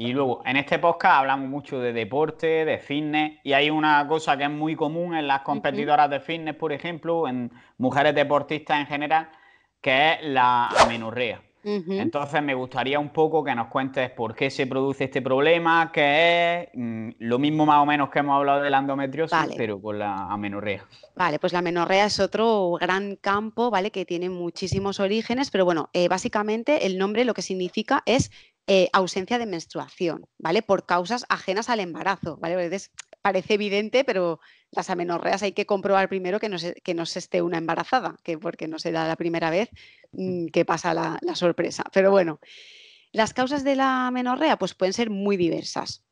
Y luego, en este podcast hablamos mucho de deporte, de fitness, y hay una cosa que es muy común en las competidoras de fitness, por ejemplo, en mujeres deportistas en general, que es la amenorrea. Entonces me gustaría un poco que nos cuentes por qué se produce este problema, que es mm, lo mismo más o menos que hemos hablado de la endometriosis, pero con la amenorrea. Vale, pues la amenorrea es otro gran campo, ¿vale? Que tiene muchísimos orígenes, pero bueno, eh, básicamente el nombre lo que significa es eh, ausencia de menstruación, ¿vale? Por causas ajenas al embarazo, ¿vale? parece evidente, pero las amenorreas hay que comprobar primero que no se, que no esté una embarazada, que porque no se da la primera vez mm, que pasa la, sorpresa. Pero bueno, las causas de la amenorrea pues pueden ser muy diversas,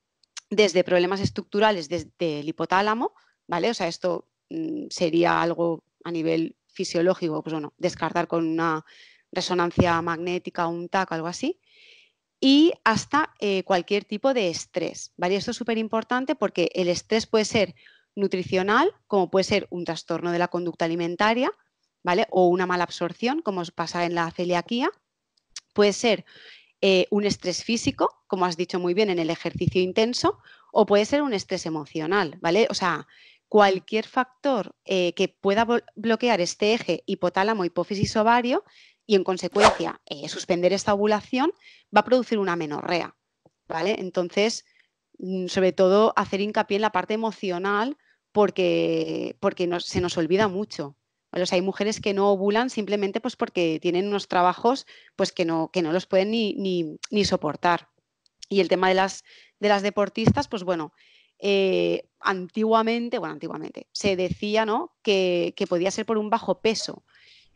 desde problemas estructurales, desde el hipotálamo, ¿vale? O sea, esto mm, sería algo a nivel fisiológico, pues bueno, descartar con una resonancia magnética, un TAC, algo así y hasta eh, cualquier tipo de estrés. ¿vale? Esto es súper importante porque el estrés puede ser nutricional, como puede ser un trastorno de la conducta alimentaria, ¿vale? o una mala absorción, como pasa en la celiaquía. Puede ser eh, un estrés físico, como has dicho muy bien, en el ejercicio intenso, o puede ser un estrés emocional, ¿vale? O sea, cualquier factor eh, que pueda bloquear este eje hipotálamo, hipófisis, ovario, y en consecuencia eh, suspender esta ovulación va a producir una menorrea, ¿vale? Entonces, mm, sobre todo hacer hincapié en la parte emocional porque, porque se nos olvida mucho. hay mujeres que no ovulan simplemente pues porque tienen unos trabajos pues que no, que no los pueden ni, soportar. Y el tema de las, de las deportistas, pues bueno, eh, antiguamente, bueno, antiguamente, se decía ¿no? que, que podía ser por un bajo peso,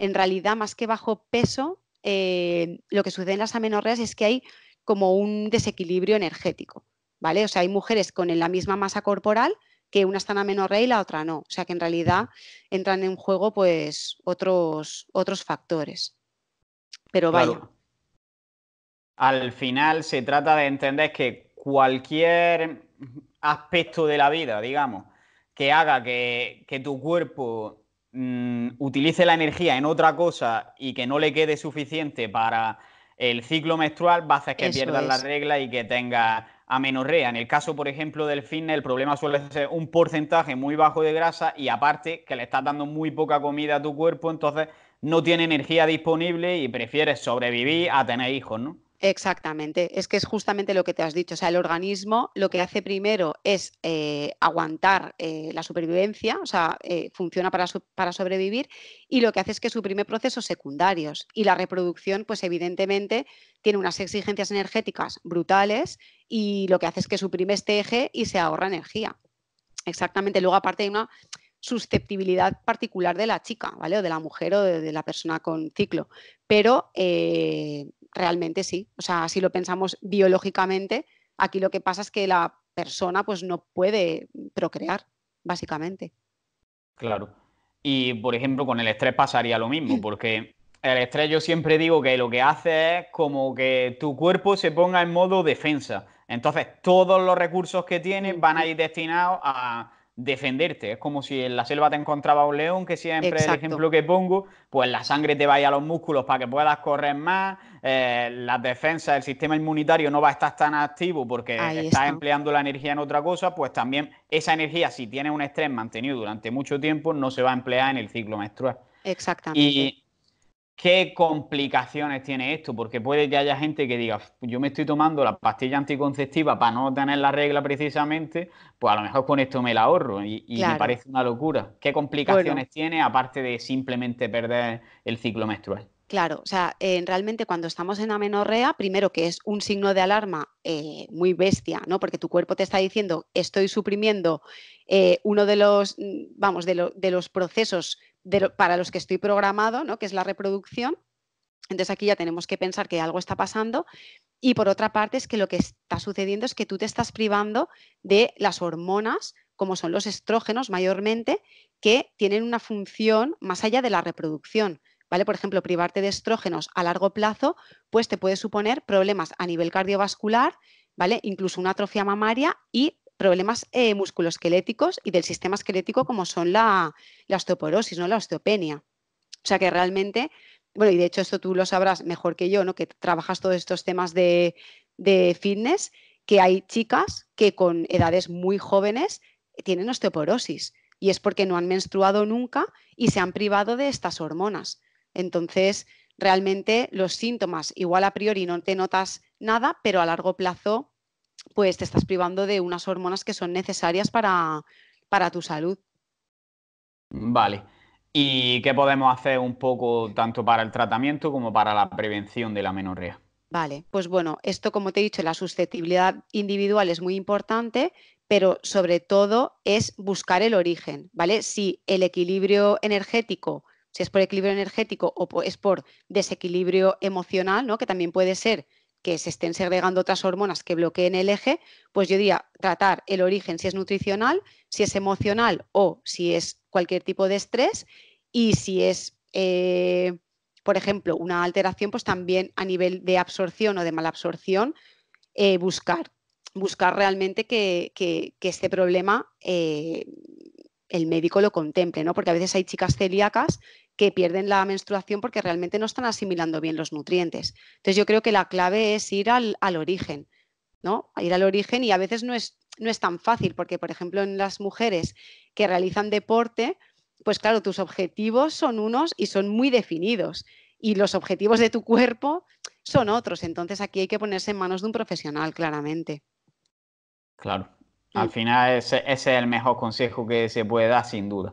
en realidad más que bajo peso, eh, lo que sucede en las amenorreas es que hay como un desequilibrio energético, ¿vale? O sea, hay mujeres con la misma masa corporal que una está en amenorrea y la otra no. O sea, que en realidad entran en juego pues otros, otros factores. Pero vaya. Al final se trata de entender que cualquier aspecto de la vida, digamos, que haga que tu cuerpo Mm, utilice la energía en otra cosa y que no le quede suficiente para el ciclo menstrual, va a hacer que pierdan pierdas la regla y que tenga amenorrea. En el caso, por ejemplo, del fitness, el problema suele ser un porcentaje muy bajo de grasa y aparte que le estás dando muy poca comida a tu cuerpo, entonces no tiene energía disponible y prefieres sobrevivir a tener hijos, ¿no? Exactamente, es que es justamente lo que te has dicho. O sea, el organismo lo que hace primero es eh, aguantar eh, la supervivencia, o sea, eh, funciona para, para, sobrevivir y lo que hace es que suprime procesos secundarios. Y la reproducción, pues evidentemente, tiene unas exigencias energéticas brutales y lo que hace es que suprime este eje y se ahorra energía. Exactamente, luego aparte hay una susceptibilidad particular de la chica, ¿vale? O de la mujer o de, de la persona con ciclo. Pero realmente sí. O sea, si lo pensamos biológicamente, aquí lo que pasa es que la persona pues no puede procrear, básicamente. Claro. Y por ejemplo, con el estrés pasaría lo mismo, porque el estrés yo siempre digo que lo que hace es como que tu cuerpo se ponga en modo defensa. Entonces, todos los recursos que tienes van a ir destinados a defenderte. Es como si en la selva te encontraba un león, que siempre es el ejemplo que pongo, pues la sangre te vaya a los músculos para que puedas correr más, eh, la defensa del sistema inmunitario no va a estar tan activo porque estás está. empleando la energía en otra cosa, pues también esa energía, si tiene un estrés mantenido durante mucho tiempo, no se va a emplear en el ciclo menstrual. Exactamente. ¿Qué complicaciones tiene esto? Porque puede que haya gente que diga, yo me estoy tomando la pastilla anticonceptiva para no tener la regla precisamente, pues a lo mejor con esto me la ahorro y, me parece una locura. ¿Qué complicaciones tiene aparte de simplemente perder el ciclo menstrual? Claro, o sea, eh, realmente cuando estamos en amenorrea, primero que es un signo de alarma eh, muy bestia, ¿no? Porque tu cuerpo te está diciendo, estoy suprimiendo eh, uno de los, mm, vamos, de, de los procesos para los que estoy programado, ¿no? que es la reproducción. Entonces aquí ya tenemos que pensar que algo está pasando y por otra parte es que lo que está sucediendo es que tú te estás privando de las hormonas, como son los estrógenos mayormente, que tienen una función más allá de la reproducción. ¿Vale? Por ejemplo, privarte de estrógenos a largo plazo, pues te puede suponer problemas a nivel cardiovascular, ¿vale? Incluso una atrofia mamaria y problemas eh, musculoesqueléticos y del sistema esquelético como son la, osteoporosis, ¿no? la osteopenia. O sea que realmente, bueno, y de hecho esto tú lo sabrás mejor que yo, ¿no? que trabajas todos estos temas de fitness, que hay chicas que con edades muy jóvenes eh, tienen osteoporosis y es porque no han menstruado nunca y se han privado de estas hormonas. Entonces, realmente los síntomas, igual a priori no te notas nada, pero a largo plazo pues te estás privando de unas hormonas que son necesarias para, tu salud. Vale. ¿Y qué podemos hacer un poco tanto para el tratamiento como para la prevención de la menorrea? Vale, pues bueno, esto como te he dicho, la susceptibilidad individual es muy importante, pero sobre todo es buscar el origen, ¿vale? Si el equilibrio energético, si es por equilibrio energético o es por desequilibrio emocional, ¿no? Que también puede ser que se estén segregando otras hormonas que bloqueen el eje, pues yo diría tratar el origen si es nutricional, si es emocional o si es cualquier tipo de estrés y si es, eh, por ejemplo, una alteración, pues también a nivel de absorción o de malabsorción, eh, buscar, buscar realmente que, este problema eh, el médico lo contemple, ¿no? Porque a veces hay chicas celíacas que pierden la menstruación porque realmente no están asimilando bien los nutrientes. Entonces yo creo que la clave es ir al, origen, ¿no? Ir al origen y a veces no es, tan fácil porque, por ejemplo, en las mujeres que realizan deporte, pues claro, tus objetivos son unos y son muy definidos y los objetivos de tu cuerpo son otros. Entonces aquí hay que ponerse en manos de un profesional, claramente. Claro. Mm. Al final ese es el mejor consejo que se puede dar, sin duda.